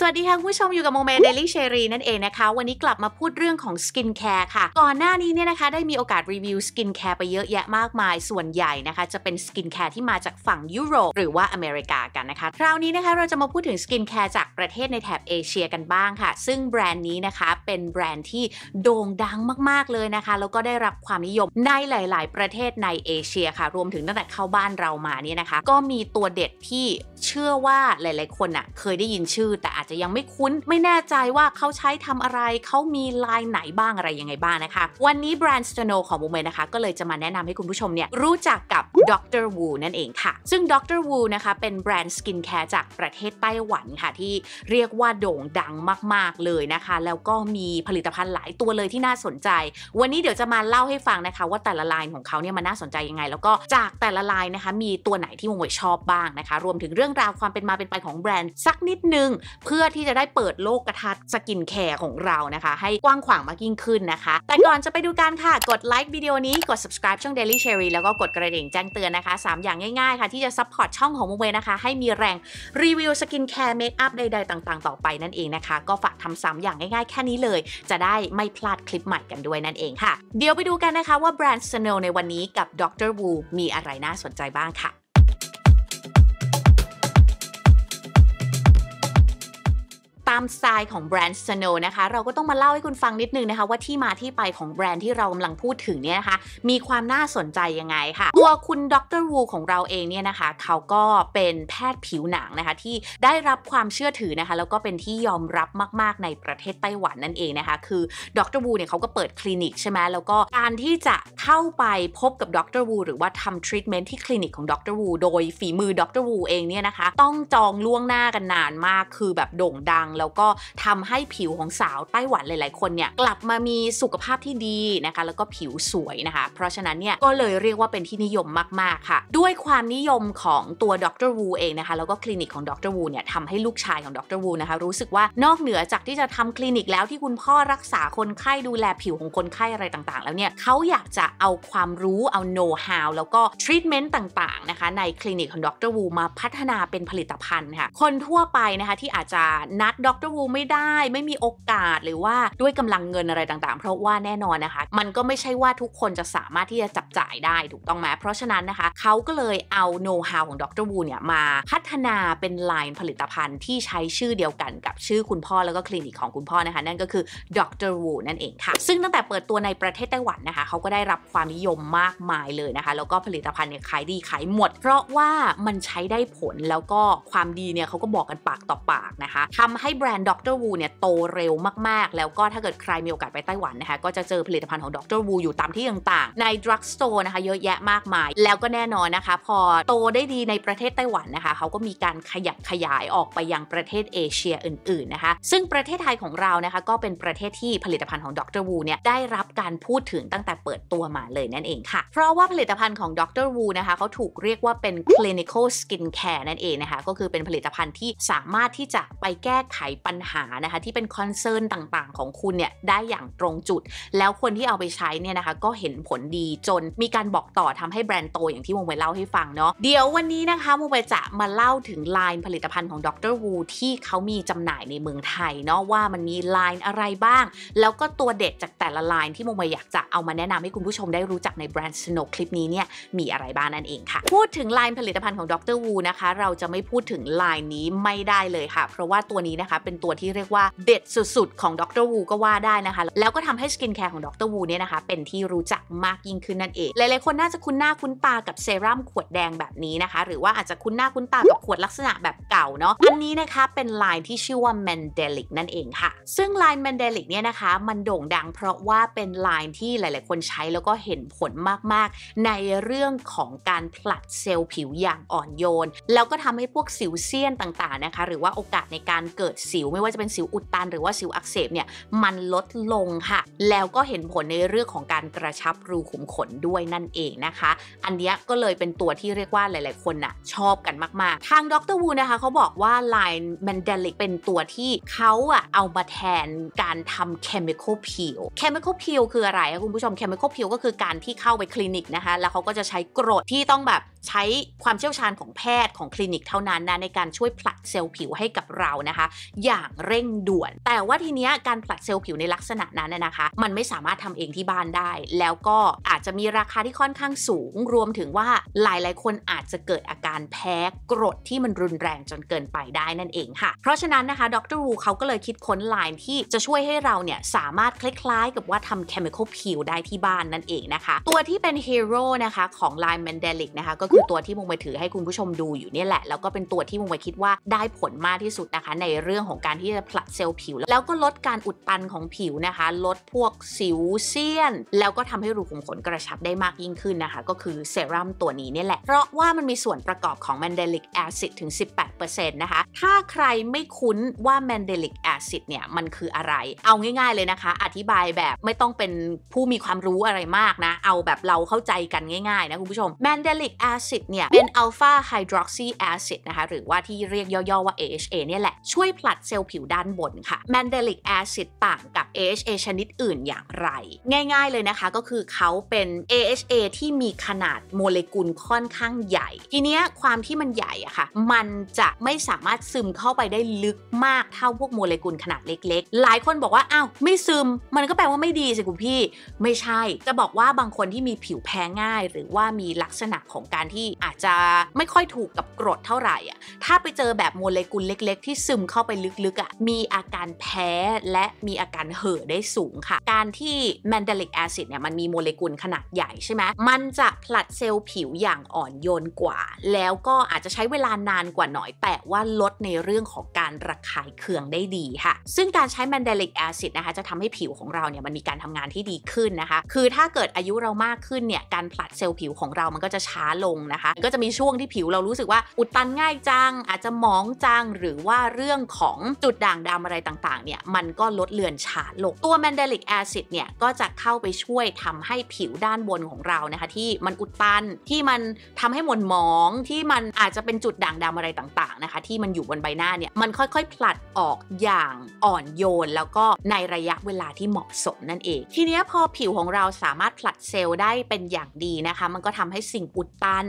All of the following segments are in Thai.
สวัสดีค่ะผู้ชมอยู่กับโมเมเดลี่เชรีนั่นเองนะคะ วันนี้กลับมาพูดเรื่องของสกินแคร์ค่ะ ก่อนหน้านี้เนี่ยนะคะได้มีโอกาสรีวิวสกินแคร์ไปเยอะแยะมากมายส่วนใหญ่นะคะ จะเป็นสกินแคร์ที่มาจากฝั่งยุโรปหรือว่าอเมริกากันนะคะคราวนี้นะคะเราจะมาพูดถึงสกินแคร์จากประเทศในแถบเอเชียกันบ้างค่ะ ซึ่งแบรนด์นี้นะคะเป็นแบรนด์ที่โด่งดังมากๆเลยนะคะ แล้วก็ได้รับความนิยมในหลาย ๆ ประเทศในเอเชียค่ะรวมถึงตั้งแต่เข้าบ้านเรามาเนี่ยนะคะก็มีตัวเด็ดที่เชื่อว่าหลาย ๆ คนอ่ะเคยได้ยินชื่อแต่จจะยังไม่คุ้นไม่แน่ใจว่าเขาใช้ทำอะไรเขามีลายไหนบ้างอะไรยังไงบ้างนะคะ วันนี้แบรนด์สโตโนของบูมเมนะคะ ก็เลยจะมาแนะนำให้คุณผู้ชมเนี่ย รู้จักกับดรวูนั่นเองค่ะ ซึ่งดรวูนะคะ เป็นแบรนด์สกินแคร์จากประเทศไต้หวันค่ะ ที่เรียกว่าโด่งดังมากๆเลยนะคะ แล้วก็มีผลิตภัณฑ์หลายตัวเลยที่น่าสนใจ วันนี้เดี๋ยวจะมาเล่าให้ฟังนะคะ ว่าแต่ละลายของเขาเนี่ยมันน่าสนใจยังไง แล้วก็จากแต่ละลายนะคะมีตัวไหนที่วงเวชอบบ้างนะคะ รวมถึงเรื่องราวความเป็นมาเป็นไปของแบรนด์สักนิดนึงเพื่อพื่อที่จะได้เปิดโลกกระทัดสกินแคร์ของเรานะคะ ให้กว้างขวางมากยิ่งขึ้นนะคะ แต่ก่อนจะไปดูกันค่ะกดไลค์วิดีโอนี้กด subscribe ช่อง Daily Cherry แล้วก็กดกระดิ่งแจ้งเตือนนะคะ 3 อย่างง่ายๆค่ะที่จะซัพพอร์ตช่องของมุมเวนะคะ ให้มีแรงรีวิวสกินแคร์ เมคอัพใด ๆต่างๆต่อไปนั่นเองนะคะ ก็ฝากทำสามอย่างง่ายๆ แค่นี้เลย จะได้ไม่พลาดคลิปใหม่กันด้วยนั่นเองค่ะเดี๋ยวไปดูกันนะคะว่าแบรนด์ s n น w ในวันนี้กับดร Wu มีอะไรน่าสนใจบ้างค่ะามสไตล์ของแบรนด์ Snow นะคะเราก็ต้องมาเล่าให้คุณฟังนิดนึงนะคะ ว่าที่มาที่ไปของแบรนด์ที่เรากำลังพูดถึงเนี่ยนะคะ มีความน่าสนใจยังไงค่ะตัวคุณดรวูของเราเองเนี่ยนะคะ เขาก็เป็นแพทย์ผิวหนังนะคะ ที่ได้รับความเชื่อถือนะคะ แล้วก็เป็นที่ยอมรับมากๆในประเทศไต้หวันนั่นเองนะคะ คือดรวูเนี่ยเขาก็เปิดคลินิกใช่ไหมแล้วก็การที่จะเข้าไปพบกับดรวูหรือว่าทำทรีทเมนต์ที่คลินิกของดรวูโดยฝีมือดรวูเองเนี่ยนะคะต้องจองล่วงหน้ากันนานมากคือแบบโด่งดังแล้วแล้วก็ทำให้ผิวของสาว ไต้หวัน หลายๆ คนเนี่ยกลับมามีสุขภาพที่ดีนะคะแล้วก็ผิวสวยนะคะ เพราะฉะนั้นเนี่ยก็เลยเรียกว่าเป็นที่นิยมมาก ๆ ค่ะ ด้วยความนิยมของตัวดรวูเองนะคะแล้วก็คลินิกของดรวูเนี่ยทำให้ลูกชายของดรวูนะคะรู้สึกว่านอกเหนือจากที่จะทำคลินิกแล้วที่คุณพ่อรักษาคนไข้ดูแลผิวของคนไข้อะไรต่าง ๆ แล้วเนี่ยเขาอยากจะเอาความรู้เอาโน้ตฮาวแล้วก็ทรีทเมนต์ต่าง ๆ นะคะในคลินิกของดรวูมาพัฒนาเป็นผลิตภัณฑ์ค่ะคนทั่วไปนะคะที่อาจจะนัดดอกเตอร์วูไม่ได้ไม่มีโอกาสหรือว่าด้วยกำลังเงินอะไรต่างๆ เพราะว่าแน่นอนนะคะ มันก็ไม่ใช่ว่าทุกคนจะสามารถที่จะจับจ่ายได้ถูกต้องไหมเพราะฉะนั้นนะคะเขาก็เลยเอาโน้ตฮาวของดรวูเนี่ย มาพัฒนาเป็นไลน์ผลิตภัณฑ์ที่ใช้ชื่อเดียวกันกับชื่อคุณพ่อแล้วก็คลินิกของคุณพ่อนะคะ นั่นก็คือดรวูนั่นเองค่ะซึ่งตั้งแต่เปิดตัวในประเทศไต้หวันนะคะเขาก็ได้รับความนิยมมากมายเลยนะคะ แล้วก็ผลิตภัณฑ์เนี่ยขายดีขายหมด เพราะว่ามันใช้ได้ผลแล้วก็ความดีเนี่ยเขาก็บอกกันปากต่อปากนะคะทำให้แบรแบรนด์ด็อกเนี่ยโตเร็วมาก ๆ แล้วก็ถ้าเกิดใครมีโอกาสไปไต้หวันนะคะก็จะเจอผลิตภัณฑ์ของดอกเตอร์วูอยู่ตามที่ต่าง ๆ ในดรักสโตร์นะคะเยอะแยะมากมาย แล้วก็แน่นอนนะคะพอโตได้ดีในประเทศไต้หวันนะคะเขาก็มีการขยับขยายออกไปยังประเทศเอเชียอื่น ๆนะคะ ซึ่งประเทศไทยของเรานะคะก็เป็นประเทศที่ผลิตภัณฑ์ของด็อกเนี่ยได้รับการพูดถึงตั้งแต่เปิดตัวมาเลยนั่นเองค่ะเพราะว่าผลิตภัณฑ์ของดออกเตร์วูนะคะเขาถูกเรียกว่าเป็น clinical skincare นั่นเองนะคะก็คือเป็นผลิตภัณฑ์ที่สามารถที่จะไปแก้ไขปัญหานะคะ ที่เป็นคอนเซิร์นต่างๆ ของคุณเนี่ยได้อย่างตรงจุด แล้วคนที่เอาไปใช้เนี่ยนะคะ ก็เห็นผลดีจนมีการบอกต่อทำให้แบรนด์โต อย่างที่วงไปเล่าให้ฟังเนาะเดี๋ยววันนี้นะคะวงไปจะมาเล่าถึงไลน์ผลิตภัณฑ์ของดรวูที่เขามีจำหน่ายในเมืองไทยเนาะว่ามันมีไลน์อะไรบ้าง แล้วก็ตัวเด็ดจากแต่ละไลน์ที่วงไปอยากจะเอามาแนะนำให้คุณผู้ชมได้รู้จักในแบรนด์สโนคลิปนี้เนี่ยมีอะไรบ้างนั่นเองค่ะ พูดถึงไลน์ผลิตภัณฑ์ของดรวูนะคะเราจะไม่พูดถึงไลน์นี้ไม่ได้เลยค่ะ เพราะว่าตัวนี้นะคะเป็นตัวที่เรียกว่าเด็ดสุดๆ ของดรวูก็ว่าได้นะคะ แล้วก็ทำให้สกินแคร์ของดรวูเนี่ยนะคะเป็นที่รู้จักมากยิ่งขึ้นนั่นเอง หลายๆคนน่าจะคุ้นหน้าคุ้นตากับเซรั่มขวดแดงแบบนี้นะคะ หรือว่าอาจจะคุ้นหน้าคุ้นตากับขวดลักษณะแบบเก่าเนาะอันนี้นะคะเป็นลายที่ชื่อว่าแมนเดลิกนั่นเองค่ะ ซึ่งลายแมนเดลิกเนี่ยนะคะมันโด่งดังเพราะว่าเป็นลายที่หลาย ๆ คนใช้แล้วก็เห็นผลมากๆ ในเรื่องของการผลัดเซลล์ผิวอย่างอ่อนโยนแล้วก็ทำให้พวกสิวเซียนต่างๆนะคะหรือว่าโอกาสในการเกิดสิวไม่ว่าจะเป็นสิวอุดตันหรือว่าสิวอักเสบเนี่ยมันลดลงค่ะ แล้วก็เห็นผลในเรื่องของการกระชับรูขุมขนด้วยนั่นเองนะคะ อันนี้ก็เลยเป็นตัวที่เรียกว่าหลาย ๆคนน่ะชอบกันมาก ๆ ทางดรวูนะคะเขาบอกว่าลายแมนเดลิกเป็นตัวที่เขาอะเอามาแทนการทำเคมีคอล l ิ e เคมีคอล c ิ l คืออะไรคุณผู้ชมเคมีคอล l ิ e ก็คือการที่เข้าไปคลินิกนะคะ แล้วเขาก็จะใช้กรดที่ต้องแบบใช้ความเชี่ยวชาญของแพทย์ของคลินิกเท่านั้นนะในการช่วยผลัดเซลล์ผิวให้กับเรานะคะอย่างเร่งด่วน แต่ว่าทีเนี้ยการผลัดเซลล์ผิวในลักษณะนั้นนะคะ มันไม่สามารถทำเองที่บ้านได้ แล้วก็อาจจะมีราคาที่ค่อนข้างสูง รวมถึงว่าหลายๆ คนอาจจะเกิดอาการแพ้กรดที่มันรุนแรงจนเกินไปได้นั่นเองค่ะเพราะฉะนั้นนะคะดรรูเขาก็เลยคิดค้นไลน์ที่จะช่วยให้เราเนี่ยสามารถคล้ายๆ กับว่าทำเคมีคอลผิวได้ที่บ้านนั่นเองนะคะตัวที่เป็นฮีโร่นะคะของไลน์แมนเดลิกนะคะก็คือตัวที่มงไปถือให้คุณผู้ชมดูอยู่เนี่ยแหละ แล้วก็เป็นตัวที่มงไปคิดว่าได้ผลมากที่สุดนะคะ ในเรื่ององของการที่จะผลัดเซลล์ผิวแล้วก็ลดการอุดตันของผิวนะคะ ลดพวกสิวเซียนแล้วก็ทำให้รูขุมขนกระชับได้มากยิ่งขึ้นนะคะ ก็คือเซรั่มตัวนี้นี่แหละ เพราะว่ามันมีส่วนประกอบของแมนเดลิกแอซิดถึง 18%นะคะ ถ้าใครไม่คุ้นว่าแมนเดลิกแอซิดเนี่ย มันคืออะไรเอาง่ายๆเลยนะคะ อธิบายแบบไม่ต้องเป็นผู้มีความรู้อะไรมากนะ เอาแบบเราเข้าใจกันง่ายๆนะคุณผู้ชมแมนเดลิกแอซิดเนี่ยเป็นอัลฟาไฮดรอกซีแอซิดนะคะหรือว่าที่เรียกย่อๆว่า AHA เนี่ยแหละช่วยผลัดดเซลล์ผิวด้านบนค่ะแมนเดลิกแอซิดต่างกับ AHA ชนิดอื่นอย่างไร ง่ายๆเลยนะคะก็คือเขาเป็น AHA ที่มีขนาดโมเลกุลค่อนข้างใหญ่ ทีเนี้ยความที่มันใหญ่อะค่ะ มันจะไม่สามารถซึมเข้าไปได้ลึกมากเท่าพวกโมเลกุลขนาดเล็กๆ หลายคนบอกว่าอ้าวไม่ซึม มันก็แปลว่าไม่ดีสิคุณพี่ไม่ใช่ จะบอกว่าบางคนที่มีผิวแพ้ง่ายหรือว่ามีลักษณะของการที่อาจจะไม่ค่อยถูกกับกรดเท่าไหร่อ่ะถ้าไปเจอแบบโมเลกุลเล็ก ๆ ที่ซึมเข้าไปลึกๆอะ่ะมีอาการแพ้ และมีอาการเห่อได้สูงค่ะ การที่แมนดาลิกแอซิดเนี่ยมันมีโมเลกุลขนาดใหญ่ใช่ไหมมันจะผลัดเซลล์ผิวอย่างอ่อนโยนกว่า แล้วก็อาจจะใช้เวลานานกว่าหน่อยแต่ว่าลดในเรื่องของการระคายเคืองได้ดีค่ะ ซึ่งการใช้แมนดาลิกแอซิดนะคะจะทำให้ผิวของเราเนี่ยมันมีการทำงานที่ดีขึ้นนะคะคือถ้าเกิดอายุเรามากขึ้นเนี่ยการผลัดเซลล์ผิวของเรามันก็จะช้าลงนะคะ ก็จะมีช่วงที่ผิวเรารู้สึกว่าอุดตันง่ายจังอาจจะหมองจังหรือว่าเรื่องของของจุดด่างดำอะไรต่างๆ เนี่ย มันก็ลดเลือนช้าลง ตัวแมนเดลิกแอซิดเนี่ย ก็จะเข้าไปช่วยทำให้ผิวด้านบนของเรานะคะ ที่มันอุดตัน ที่มันทำให้หม่นหมอง ที่มันอาจจะเป็นจุดด่างดำอะไรต่างๆ นะคะ ที่มันอยู่บนใบหน้าเนี่ย มันค่อยๆ ผลัดออกอย่างอ่อนโยน แล้วก็ในระยะเวลาที่เหมาะสมนั่นเอง ทีนี้พอผิวของเราสามารถผลัดเซลล์ได้เป็นอย่างดีนะคะ มันก็ทำให้สิ่งอุดตัน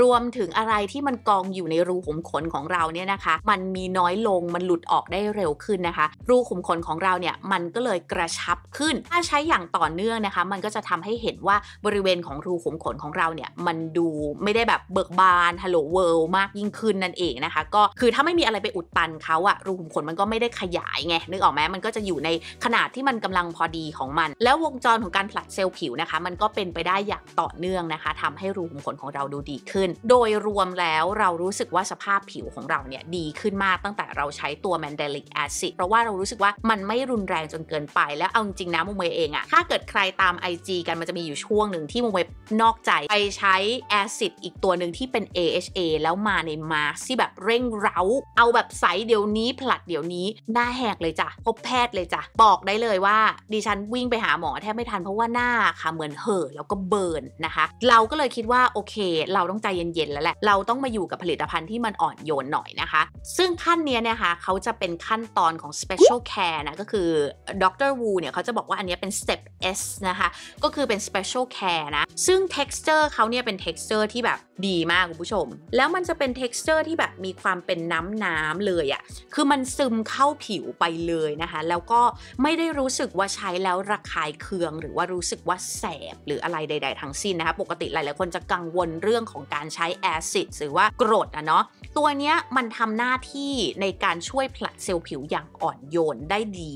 รวมถึงอะไรที่มันกองอยู่ในรูขุมขนของเราเนี่ยนะคะ มันมีน้อยลง มันหลุดออกได้เร็วขึ้นนะคะ รูขุมขนของเราเนี่ยมันก็เลยกระชับขึ้น ถ้าใช้อย่างต่อเนื่องนะคะ มันก็จะทำให้เห็นว่าบริเวณของรูขุมขนของเราเนี่ยมันดูไม่ได้แบบเบิกบานฮัลโหลเวิลมากยิ่งขึ้น นั่นเองนะคะ ก็คือถ้าไม่มีอะไรไปอุดตันเขาอะรูขุมขนมันก็ไม่ได้ขยายไงนึกออกไหมมันก็จะอยู่ในขนาดที่มันกำลังพอดีของมัน แล้ววงจรของการผลัดเซลล์ผิวนะคะ มันก็เป็นไปได้อย่างต่อเนื่องนะคะ ทำให้รูขุมขนของเราดูดีขึ้น โดยรวมแล้วเรารู้สึกว่าสภาพผิวของเราเนี่ยดีขึ้นมากตั้งแต่เราใช้ตัวแมนเดลิกแอซิดเพราะว่าเรารู้สึกว่ามันไม่รุนแรงจนเกินไป แล้วเอาจริงนะมุมเวยเองอะถ้าเกิดใครตาม IG กันมันจะมีอยู่ช่วงหนึ่งที่มุมเวยนอกใจ ไปใช้แอซิดอีกตัวหนึ่งที่เป็น AHA แล้วมาในมาส์ที่แบบเร่งเร้า เอาแบบใสเดี๋ยวนี้ผลัดเดี๋ยวนี้หน้าแหกเลยจ้ะพบแพทย์เลยจ้ะบอกได้เลยว่าดิฉันวิ่งไปหาหมอแทบไม่ทันเพราะว่าหน้าค่ะเหมือนเห่อแล้วก็เบิร์นนะคะเราก็เลยคิดว่าโอเค เราต้องใจเย็นๆแล้วแหละเราต้องมาอยู่กับผลิตภัณฑ์ที่มันอ่อนโยนหน่อยนะคะ ซึ่งขั้นนี้เนี่ยค่ะเขาจะะเป็นขั้นตอนของ special care นะก็คือดรวูเนี่ยเขาจะบอกว่าอันนี้เป็น step S นะคะก็คือเป็น special care นะซึ่ง texture เขาเนี่ยเป็น texture ที่แบบดีมากคุณผู้ชม แล้วมันจะเป็น texture ที่แบบมีความเป็นน้ำน้ำเลยอะ่ะคือมันซึมเข้าผิวไปเลยนะคะแล้วก็ไม่ได้รู้สึกว่าใช้แล้วระคายเคืองหรือว่ารู้สึกว่าแสบ หรืออะไรใดๆ ทั้งสิ้นนะคะปกติหลายๆคนจะกังวลเรื่องของการใช้แอซิดหรือว่ากรดอ่ะเนาะตัวเนี้ยมันทำหน้าที่ในการช่วยผลัดเซลล์ผิวอย่างอ่อนโยนได้ดี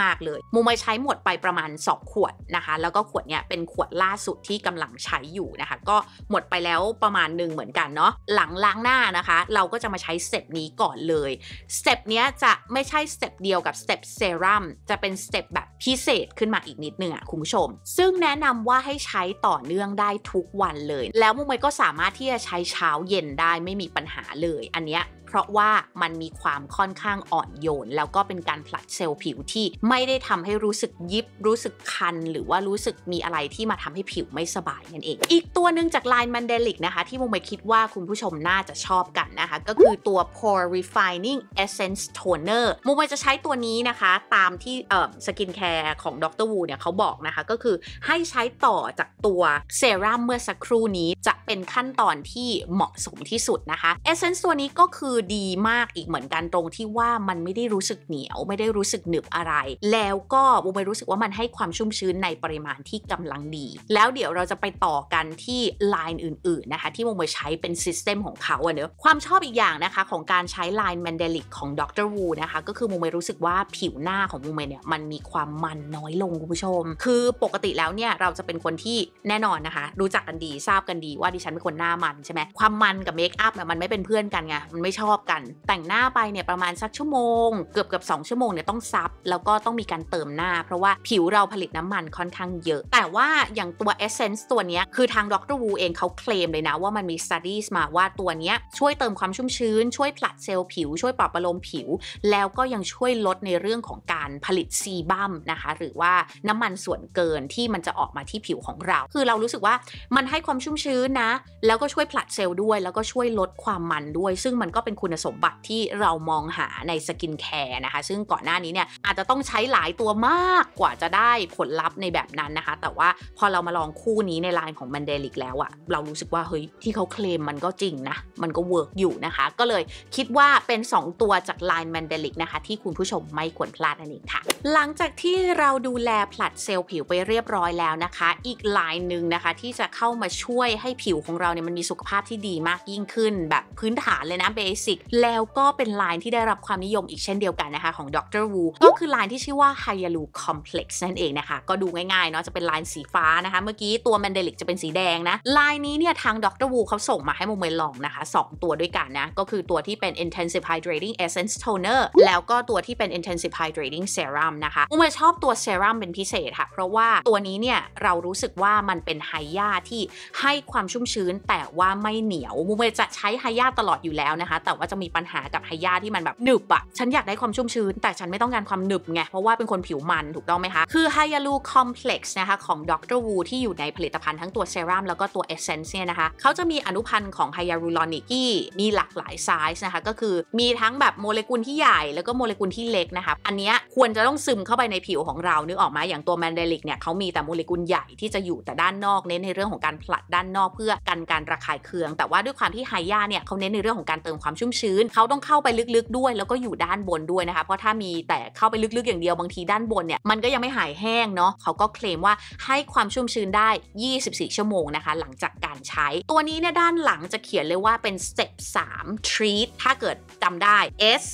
มาก ๆ เลย มูมาใช้หมดไปประมาณ 2 ขวดนะคะ แล้วก็ขวดเนี้ยเป็นขวดล่าสุดที่กำลังใช้อยู่นะคะ ก็หมดไปแล้วประมาณหนึ่งเหมือนกันเนาะ หลังล้างหน้านะคะ เราก็จะมาใช้เเต็ปนี้ก่อนเลยเเต็ปเนี้ยจะไม่ใช่เเต็ปเดียวกับเเต็ปเซรั่มจะเป็นเเต็ปแบบพิเศษขึ้นมาอีกนิดนึงอะ่ะคุณผู้ชม ซึ่งแนะนำว่าให้ใช้ต่อเนื่องได้ทุกวันเลย แล้วมูมไก็สามารถที่จะใช้เช้าเย็นได้ไม่มีปัญหาเลย อันเนี้ยเพราะว่ามันมีความค่อนข้างอ่อนโยน แล้วก็เป็นการผลัดเซลล์ผิวที่ไม่ได้ทำให้รู้สึกยิบรู้สึกคัน หรือว่ารู้สึกมีอะไรที่มาทำให้ผิวไม่สบายนั่นเอง อีกตัวหนึ่งจากไลน์มันเดลิกนะคะ ที่มุมไปคิดว่าคุณผู้ชมน่าจะชอบกันนะคะ ก็คือตัว pore refining essence toner มุมไปจะใช้ตัวนี้นะคะตามที่เอ่อสกินแคร์ของดรวูเนี่ยเขาบอกนะคะก็คือให้ใช้ต่อจากตัวเซรั่มเมื่อสักครู่นี้จะเป็นขั้นตอนที่เหมาะสมที่สุดนะคะเอเซนส์ตัวนี้ก็คือดีมากอีกเหมือนกันตรงที่ว่ามันไม่ได้รู้สึกเหนียวไม่ได้รู้สึกหนึบอะไร แล้วก็บูมไปรู้สึกว่ามันให้ความชุ่มชื้นในปริมาณที่กำลังดี แล้วเดี๋ยวเราจะไปต่อกันที่ลายอื่นๆนะคะที่บูมไปใช้เป็นซิสเต็มของเขาอะเนอะความชอบอีกอย่างนะคะของการใช้ลายแมนเดลิกของดรวูนะคะก็คือบูมไปรู้สึกว่าผิวหน้าของบูมไปเนี่ยมันมีความมันน้อยลงคุณผู้ชม คือปกติแล้วเนี่ย เราจะเป็นคนที่แน่นอนนะคะรู้จักกันดีทราบกันดีว่าดิฉันเป็นคนหน้ามันใช่ไหมความมันกับเมคอัพเนี่ยมันไม่เป็นเพื่อนกันไงมันไม่ชอบอบกันแต่งหน้าไปเนี่ยประมาณสักชั่วโมงเกือบเกือบสชั่วโมงเนี่ยต้องซับ แล้วก็ต้องมีการเติมหน้าเพราะว่าผิวเราผลิตน้ำมันค่อนข้างเยอะ แต่ว่าอย่างตัวเอเซนส์ตัวนี้คือทางดรวูเองเขาเคลมเลยนะว่ามันมีสตูดี้มาว่าตัวนี้ช่วยเติมความชุ่มชื้นช่วยผลัดเซลล์ผิว ช่วยปรับปรมณ์มผิว แล้วก็ยังช่วยลดในเรื่องของการผลิตซีบัมนะคะหรือว่าน้ำมันส่วนเกินที่มันจะออกมาที่ผิวของเรา คือเรารู้สึกว่ามันให้ความชุ่มชื้นนะ แล้วก็ช่วยผลัดเซลล์ด้วยแล้วก็ช่วยลดความมันด้วย ซึ่งมันก็เป็นคุณสมบัติที่เรามองหาในสกินแคร์นะคะ ซึ่งก่อนหน้านี้เนี่ยอาจจะต้องใช้หลายตัวมากกว่าจะได้ผลลัพธ์ในแบบนั้นนะคะ แต่ว่าพอเรามาลองคู่นี้ในไลน์ของม a นเดลิกแล้วอะเรารู้สึกว่าเฮ้ย ที่เขาเคลมมันก็จริงนะ มันก็เวิร์กอยู่นะคะ ก็เลยคิดว่าเป็น 2 ตัวจากไลน์ม a นเดลิกนะคะ ที่คุณผู้ชมไม่ควรพลาดนั่นเองค่ะ หลังจากที่เราดูแลผลัดเซลล์ผิวไปเรียบร้อยแล้วนะคะ อีกไลน์หนึ่งนะคะที่จะเข้ามาช่วยให้ผิวของเราเนี่ยมันมีสุขภาพที่ดีมากยิ่งขึ้น แบบพื้นฐานเลยนะเบสิิกแล้วก็เป็นไลน์ที่ได้รับความนิยมอีกเช่นเดียวกันนะคะของดรวูก็คือไลน์ที่ชื่อว่าไฮยาลูคอมเพล็กซ์นั่นเองนะคะ ก็ดูง่ายๆเนาะจะเป็นไลน์สีฟ้านะคะ เมื่อกี้ตัวแมนเดลิกจะเป็นสีแดงนะไลน์นี้เนี่ยทางดรวูเขาส่งมาให้โมเมลองนะคะ 2 ตัวด้วยกันนะก็คือตัวที่เป็น Intensive Hydrating Essence Toner แล้วก็ตัวที่เป็น Intensive Hydrating Serum นะคะโมเมชอบตัวเซรั่มเป็นพิเศษค่ะ เพราะว่าตัวนี้เนี่ยเรารู้สึกว่ามันเป็นไฮยาที่ให้ความชุ่มชื้นแต่ว่าไม่เหนียวโมเมจะใช้ไฮยาตลอดอยู่แล้วนะคะแต่แต่ว่าจะมีปัญหากับไฮยาที่มันแบบหนึบอะฉันอยากได้ความชุ่มชื้น แต่ฉันไม่ต้องการความหนึบไง เพราะว่าเป็นคนผิวมันถูกต้องไหมคะ คือไฮยาลูคอมเพล็กซ์นะคะ ของดรวูที่อยู่ในผลิตภัณฑ์ทั้งตัวเซรั่มแล้วก็ตัวเอเซนซ์เนี่ยนะคะ เขาจะมีอนุพันธ์ของไฮยาลูรอนิกที่มีหลากหลายไซส์นะคะ ก็คือมีทั้งแบบโมเลกุลที่ใหญ่แล้วก็โมเลกุลที่เล็กนะคะ อันนี้ควรจะต้องซึมเข้าไปในผิวของเรานึกออกมาอย่างตัวแมนเดลิกเนี่ยเขามีแต่โมเลกุลใหญ่ที่จะอยู่แต่ด้านนอกเน้นในเรื่องของการผลัดด้านนอกเพื่อกันการระคายเคืองแต่ว่าด้วยความที่ไฮยาเนี่ยเขาเน้นในเรื่องของการเติมความชุ่มชื้นเขาต้องเข้าไปลึกๆด้วยแล้วก็อยู่ด้านบนด้วยนะคะเพราะถ้ามีแต่เข้าไปลึกๆอย่างเดียวบางทีด้านบนเนี่ย มันก็ยังไม่หายแห้งเนาะเขาก็เคลมว่าให้ความชุ่มชื้นได้ 24 ชั่วโมงนะคะ หลังจากการใช้ตัวนี้เนี่ยด้านหลังจะเขียนเลยว่าเป็นสเต็ป3 treat ถ้าเกิดจำได้ S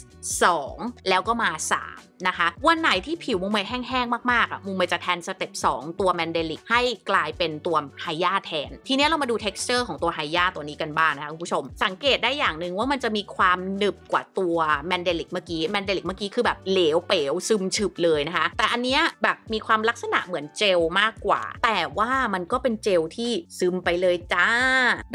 2 แล้วก็มา 3นะคะวันไหนที่ผิวมุมเมยแห้งๆมากๆอ่ะมุมเมยจะแทนสเต็ป2 ตัวแมนเดลิกให้กลายเป็นตัวไฮย่าแทนทีนี้เรามาดูเทซ์เจอร์ของตัวไฮย่าตัวนี้กันบ้างนะคะคุณผู้ชมสังเกตได้อย่างหนึ่งว่ามันจะมีความหนึบกว่าตัวแมนเดลิกเมื่อกี้แมนเดลิกเมื่อกี้คือแบบเหลวเป๋วซึมฉึบเลยนะคะแต่อันเนี้ยแบบมีความลักษณะเหมือนเจลมากกว่า แต่ว่ามันก็เป็นเจลที่ซึมไปเลยจ้า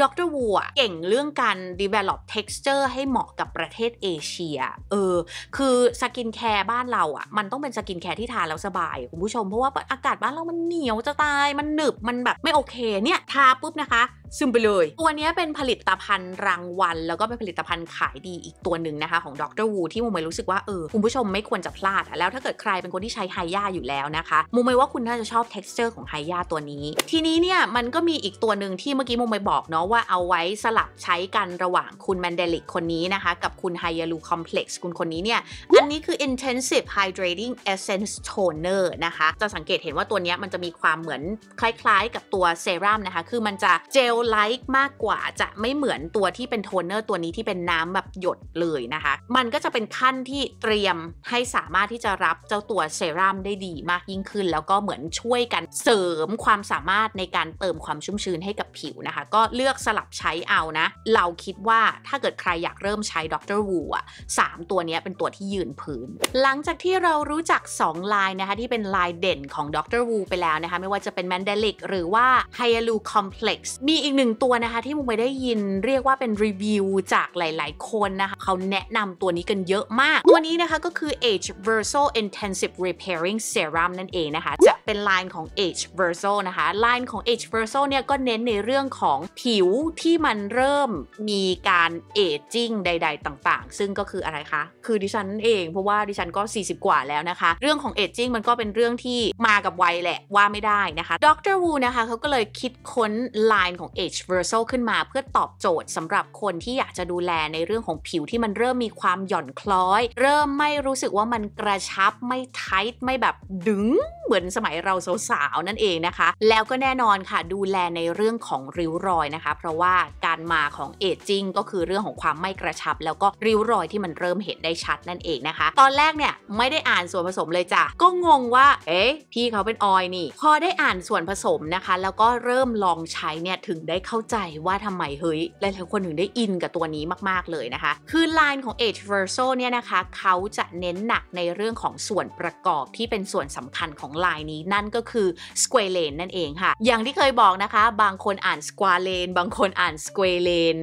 ดรวัวเก่งเรื่องการ develop texture ให้เหมาะกับประเทศเอเชียเออคือสกินแคร์บ้านเราอะ่ะมันต้องเป็นสกินแคร์ที่ทานแล้วสบายคุณผู้ชมเพราะว่าอากาศบ้านเรามันเหนียวจะตายมันหนึบ มันแบบไม่โอเคเนี่ย ทาปุ๊บนะคะซึมไปเลย ตัวนี้เป็นผลิตภัณฑ์รางวัล แล้วก็เป็นผลิตภัณฑ์ขายดีอีกตัวหนึ่งนะคะของดรวูที่มุมเมรู้สึกว่าเออคุณผู้ชมไม่ควรจะพลาดแล้วถ้าเกิดใครเป็นคนที่ใช้ไฮย่าอยู่แล้วนะคะมุมเมว่าคุณน่าจะชอบเท็กซ์เจอร์ของไฮย่าตัวนี้ทีนี้เนี่ยมันก็มีอีกตัวหนึ่งที่เมื่อกี้มุมเมบอกเนาะว่าเอาไว้สลับใช้กันระหว่างคุณแมนเดลิกคนนี้นะคะกับคุณไฮยาลูคอมเพล็กซ์คุณคนนี้เนี่ยอันนี้คือ intensive hydrating essence toner นะคะจะสังเกตเห็นว่าตัวนี้มันจะมีความเหมือนคล้าย ๆกับตัวเซรั่มนะคะคือมันจะเจลไลค์มากกว่าจะไม่เหมือนตัวที่เป็นโทนเนอร์ตัวนี้ที่เป็นน้ำแบบหยดเลยนะคะ มันก็จะเป็นขั้นที่เตรียมให้สามารถที่จะรับเจ้าตัวเซรั่มได้ดีมากยิ่งขึ้น แล้วก็เหมือนช่วยกันเสริมความสามารถในการเติมความชุ่มชื้นให้กับผิวนะคะ ก็เลือกสลับใช้เอานะ เราคิดว่าถ้าเกิดใครอยากเริ่มใช้ดรวูอ่ะสามตัวนี้เป็นตัวที่ยืนพื้น หลังจากที่เรารู้จัก2ลายนะคะที่เป็นลายเด่นของดรวูไปแล้วนะคะไม่ว่าจะเป็นแมนเดลิกหรือว่าไฮยาลูคอมเพล็กซ์มีอีกหนึ่งตัวนะคะที่มุมไปได้ยินเรียกว่าเป็นรีวิวจากหลายๆคนนะคะเขาแนะนำตัวนี้กันเยอะมาก ตัวนี้นะคะก็คือ Age Verso Intensive Repairing Serum นั่นเองนะคะจะเป็นไลน์ของ Age Verso นะคะไลน์ของ Age Verso เนี่ยก็เน้นในเรื่องของผิวที่มันเริ่มมีการเอจจิ้งใด ๆ ต่างๆ ซึ่งก็คืออะไรคะ คือดิฉันเองเพราะว่าดิฉันก็ 40 กว่าแล้วนะคะ เรื่องของเอจจิ้งมันก็เป็นเรื่องที่มากับวัยแหละว่าไม่ได้นะคะดรวูนะคะเขาก็เลยคิดค้นไลน์ของชเว Versal ขึ้นมาเพื่อตอบโจทย์สำหรับคนที่อยากจะดูแลในเรื่องของผิวที่มันเริ่มมีความหย่อนคล้อย เริ่มไม่รู้สึกว่ามันกระชับไม่ไทท์ไม่แบบดึงเหมือนสมัยเราสาวๆนั่นเองนะคะ แล้วก็แน่นอนค่ะ ดูแลในเรื่องของริ้วรอยนะคะ เพราะว่าการมาของเอจจิ้งก็คือเรื่องของความไม่กระชับแล้วก็ริ้วรอยที่มันเริ่มเห็นได้ชัดนั่นเองนะคะตอนแรกเนี่ยไม่ได้อ่านส่วนผสมเลยจ้ะก็งงว่า เอ๊ะพี่เขาเป็นออยนี่ พอได้อ่านส่วนผสมนะคะ แล้วก็เริ่มลองใช้เนี่ยถึงงได้เข้าใจว่าทำไมเฮ้ยหลายๆคนถึงได้อินกับตัวนี้มากๆเลยนะคะ คือไลน์ของ Age Verso เนี่ยนะคะ เขาจะเน้นหนักในเรื่องของส่วนประกอบที่เป็นส่วนสำคัญของไลน์นี้นั่นก็คือ Square Lane นั่นเองค่ะ อย่างที่เคยบอกนะคะ บางคนอ่าน Square Lane บางคนอ่าน Square Lane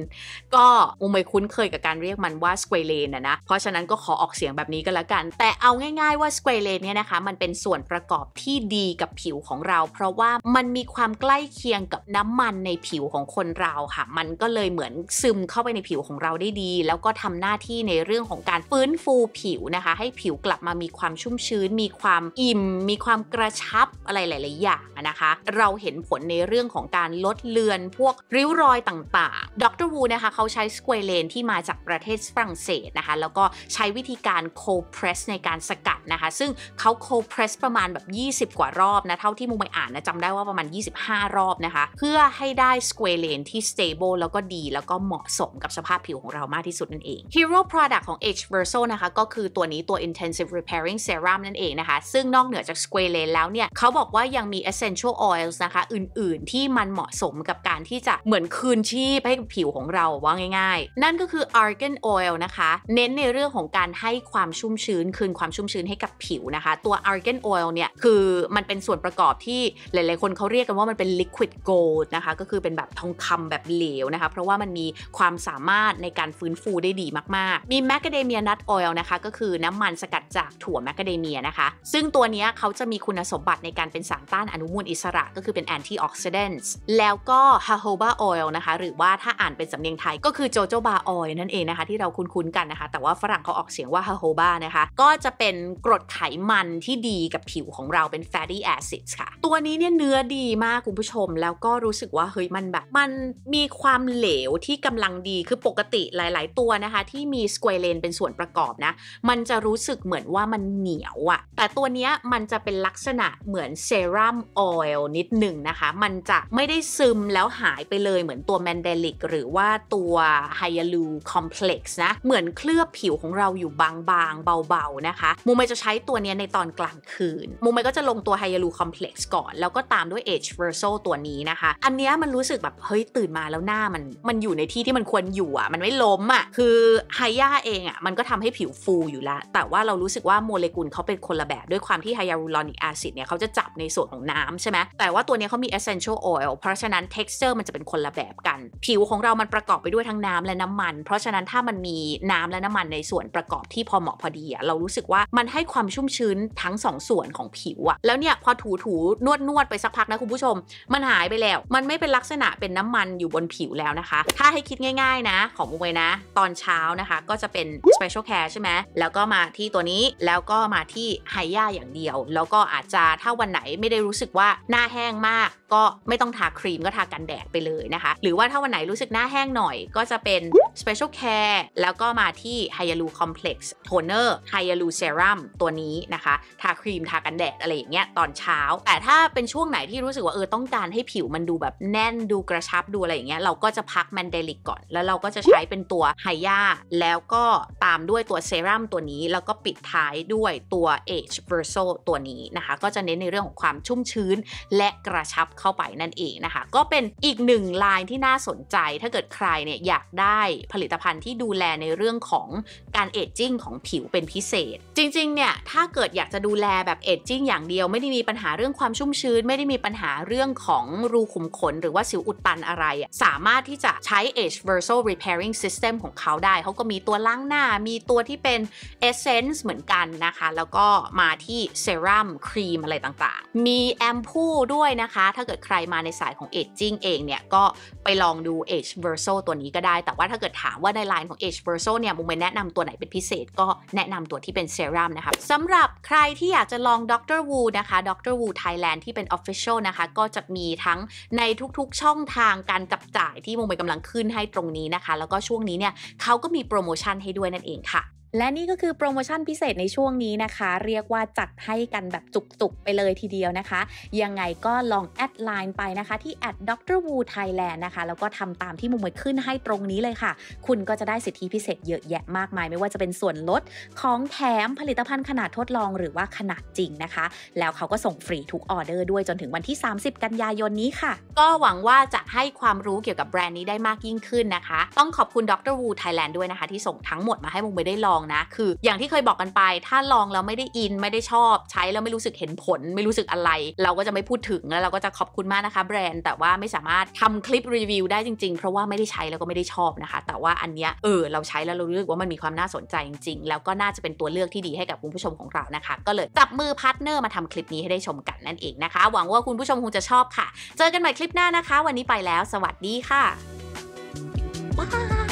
ก็อุไม่คุ้นเคยกับการเรียกมันว่า Square Lane นะนะ เพราะฉะนั้นก็ขอออกเสียงแบบนี้ก็แล้วกัน แต่เอาง่าย ๆว่า Square Lane เนี่ยนะคะ มันเป็นส่วนประกอบที่ดีกับผิวของเรา เพราะว่ามันมีความใกล้เคียงกับน้ำมันในผิผิวของคนเราค่ะ มันก็เลยเหมือนซึมเข้าไปในผิวของเราได้ดี แล้วก็ทำหน้าที่ในเรื่องของการฟื้นฟูผิวนะคะ ให้ผิวกลับมามีความชุ่มชื้น มีความอิ่ม มีความกระชับอะไรหลายๆอย่างนะคะ เราเห็นผลในเรื่องของการลดเลือนพวกริ้วรอยต่างๆ ดรวูนะคะ เขาใช้สควอเลนที่มาจากประเทศฝรั่งเศสนะคะ แล้วก็ใช้วิธีการโคเพรสในการสกัดนะคะ ซึ่งเขาโคเพรสประมาณแบบ20 กว่ารอบนะเท่าที่มุมไปอ่านนะจำได้ว่าประมาณ25 รอบนะคะ เพื่อให้ได้ square lane ที่ stable แล้วก็ดีแล้วก็เหมาะสมกับสภาพผิวของเรามากที่สุดนั่นเอง hero product ของ H Verso นะคะ ก็คือตัวนี้ตัว intensive repairing serum นั่นเองนะคะ ซึ่งนอกเหนือจาก square lane แล้วเนี่ย เขาบอกว่ายังมี essential oils นะคะ อื่นๆที่มันเหมาะสมกับการที่จะเหมือนคืนชีพให้ผิวของเราว่าง่ายๆ นั่นก็คือ argan oil นะคะ เน้นในเรื่องของการให้ความชุ่มชื้น คืนความชุ่มชื้นให้กับผิวนะคะ ตัว argan oil เนี่ยคือมันเป็นส่วนประกอบที่หลายๆคนเขาเรียกกันว่ามันเป็น liquid gold นะคะก็คือเป็น็นแบบทองคำแบบเหลวนะคะ เพราะว่ามันมีความสามารถในการฟื้นฟูได้ดีมากๆ มีแมกกาเดเมียนัทออยล์นะคะก็คือน้ำมันสกัดจากถั่วแมกกาเดเมียนะคะ ซึ่งตัวนี้เขาจะมีคุณสมบัติในการเป็นสารต้านอนุมูลอิสระก็คือเป็นแอนตี้ออกซิเดนต์แล้วก็ฮาโฮบาออยล์นะคะหรือว่าถ้าอ่านเป็นสำเนียงไทยก็คือโจโจบาออยล์นั่นเองนะคะที่เราคุ้น ๆ กันนะคะ แต่ว่าฝรั่งเขาออกเสียงว่าฮาโฮบานะคะก็จะเป็นกรดไขมันที่ดีกับผิวของเราเป็น fatty acids ค่ะตัวนี้เนี่ยเนื้อดีมากคุณผู้ชมแล้วก็รู้สึกว่าเฮ้ยมัมันแบบมันมีความเหลวที่กำลังดีคือปกติหลาย ๆตัวนะคะ ที่มีสควอเรนเป็นส่วนประกอบนะ มันจะรู้สึกเหมือนว่ามันเหนียวอะแต่ตัวเนี้ยมันจะเป็นลักษณะเหมือนเซรั่มออยล์นิดหนึ่งนะคะ มันจะไม่ได้ซึมแล้วหายไปเลยเหมือนตัวแมนเดลิกหรือว่าตัวไฮยาลูคอมเพล็กซ์นะ เหมือนเคลือบผิวของเราอยู่บางๆ เบา ๆนะคะมูไมจะใช้ตัวนี้ในตอนกลางคืนมูไมก็จะลงตัวไฮยาลูคอมเพล็กซ์ก่อนแล้วก็ตามด้วยเอชเวอร์โซตัวนี้นะคะ อันนี้มันรู้สึกึกแบบเฮ้ยตื่นมาแล้วหน้ามัน มันอยู่ในที่ที่มันควรอยู่อ่ะมันไม่ล้มอ่ะคือไฮยาเองอ่ะมันก็ทำให้ผิวฟูอยู่ละแต่ว่าเรารู้สึกว่าโมเลกุลเขาเป็นคนละแบบด้วยความที่ไฮยาลูรอนิกแอซิดเนี่ยเขาจะจับในส่วนของน้ำใช่ไหมแต่ว่าตัวนี้เขามี e s เ e n t ล a อ oil เพราะฉะนั้นเท็กซ์เจอร์มันจะเป็นคนละแบบกัน ผิวของเรามันประกอบไปด้วยทั้งน้ำและน้ำมัน เพราะฉะนั้นถ้ามันมีน้ำและน้ำมัน ในส่วนประกอบที่พอเหมาะพอดีอ่ะเรารู้สึกว่ามันให้ความชุ่มชื้นทั้ง 2 ส่วนของผิวอ่ะแล้วเนี่ยพอถูถูนวดนวดไปสักพักนะคุณผู้ชม มันหายไปแล้ว มันไม่เป็นลักษษณะเป็นน้ำมันอยู่บนผิวแล้วนะคะ ถ้าให้คิดง่ายๆนะ ของมุ้ยนะ ตอนเช้านะคะ ก็จะเป็น special care ใช่ไหมแล้วก็มาที่ตัวนี้แล้วก็มาที่ไฮย่าอย่างเดียว แล้วก็อาจจะถ้าวันไหนไม่ได้รู้สึกว่าหน้าแห้งมากก็ไม่ต้องทาครีมก็ทากันแดดไปเลยนะคะ หรือว่าถ้าวันไหนรู้สึกหน้าแห้งหน่อย ก็จะเป็น Special Care แล้วก็มาที่ h y a l u Complex Toner h y a l u Serum ตัวนี้นะคะ ทาครีมทากันแดดอะไรอย่างเงี้ยตอนเช้า แต่ถ้าเป็นช่วงไหนที่รู้สึกว่าเออต้องการให้ผิวมันดูแบบแน่นดูกระชับดูอะไรอย่างเงี้ยเราก็จะพักแมนเดลิกก่อน แล้วเราก็จะใช้เป็นตัวไฮยาแล้วก็ตามด้วยตัวเซรั่มตัวนี้แล้วก็ปิดท้ายด้วยตัว Age Verso ตัวนี้นะคะ ก็จะเน้นในเรื่องของความชุ่มชื้นและกระชับข้าไปนั่นเองนะคะก็เป็นอีกหนึ่งไลน์ที่น่าสนใจถ้าเกิดใครเนี่ยอยากได้ผลิตภัณฑ์ที่ดูแลในเรื่องของการเอจจิ้งของผิวเป็นพิเศษ จริงๆเนี่ยถ้าเกิดอยากจะดูแลแบบเอจจิ้งอย่างเดียวไม่ได้มีปัญหาเรื่องความชุ่มชื้น ไม่ได้มีปัญหาเรื่องของรูขุมขนหรือว่าสิวอุดตันอะไร สามารถที่จะใช้ Age Versal Repairing System ของเขาได้ เขาก็มีตัวล้างหน้ามีตัวที่เป็น Essence เหมือนกันนะคะ แล้วก็มาที่เซรั่มครีมอะไรต่างๆมีแอมพูด้วยนะคะถ้าเกิดิดใครมาในสายของเอจจิ้งเองเนี่ยก็ไปลองดู Age Verso ตัวนี้ก็ได้ แต่ว่าถ้าเกิดถามว่าในไลน์ของ Age Verso เนี่ยมุมแนะนำตัวไหนเป็นพิเศษก็แนะนำตัวที่เป็นเซรั่มนะคะสำหรับใครที่อยากจะลอง Dr. w ูนะคะ Dr. Wu Thailand ที่เป็น Official นะคะ ก็จะมีทั้งในทุกๆช่องทางการจับจ่ายที่มุมกำลังขึ้นให้ตรงนี้นะคะ แล้วก็ช่วงนี้เนี่ยเขาก็มีโปรโมชั่นให้ด้วยนั่นเองค่ะและนี่ก็คือโปรโมชั่นพิเศษในช่วงนี้นะคะ เรียกว่าจัดให้กันแบบจุกๆไปเลยทีเดียวนะคะ ยังไงก็ลองแอดไลน์ไปนะคะที่แอดด็อกเตอร์วูไทยแลนด์นะคะ แล้วก็ทำตามที่มุมวยขึ้นให้ตรงนี้เลยค่ะ คุณก็จะได้สิทธิพิเศษเยอะแยะมากมาย ไม่ว่าจะเป็นส่วนลดของแถมผลิตภัณฑ์ขนาดทดลองหรือว่าขนาดจริงนะคะแล้วเขาก็ส่งฟรีทุกออเดอร์ด้วยจนถึงวันที่ 30 กันยายนนี้ค่ะ ก็หวังว่าจะให้ความรู้เกี่ยวกับแบรนด์นี้ได้มากยิ่งขึ้นนะคะ ต้องขอบคุณด็อกเตอร์วูไทยแลนด์ด้วยนะคะ ที่ส่งทั้งหมดมาให้มุมวยได้ลองนะคืออย่างที่เคยบอกกันไปถ้าลองแล้วไม่ได้อินไม่ได้ชอบ ใช้แล้วไม่รู้สึกเห็นผลไม่รู้สึกอะไร เราก็จะไม่พูดถึงแล้วเราก็จะขอบคุณมากนะคะ แบรนด์แต่ว่าไม่สามารถทำคลิปรีวิวได้จริงๆ เพราะว่าไม่ได้ใช้แล้วก็ไม่ได้ชอบนะคะ แต่ว่าอันเนี้ยเออเราใช้แล้วเรารู้สึกว่ามันมีความน่าสนใจจริงๆแล้วก็น่าจะเป็นตัวเลือกที่ดีให้กับคุณผู้ชมของเรานะคะ ก็เลยจับมือพาร์ทเนอร์มาทำคลิปนี้ให้ได้ชมกันนั่นเองนะคะ หวังว่าคุณผู้ชมคงจะชอบค่ะ เจอกันใหม่คลิปหน้านะคะ วันนี้ไปแล้ว สวัสดีค่ะ Bye.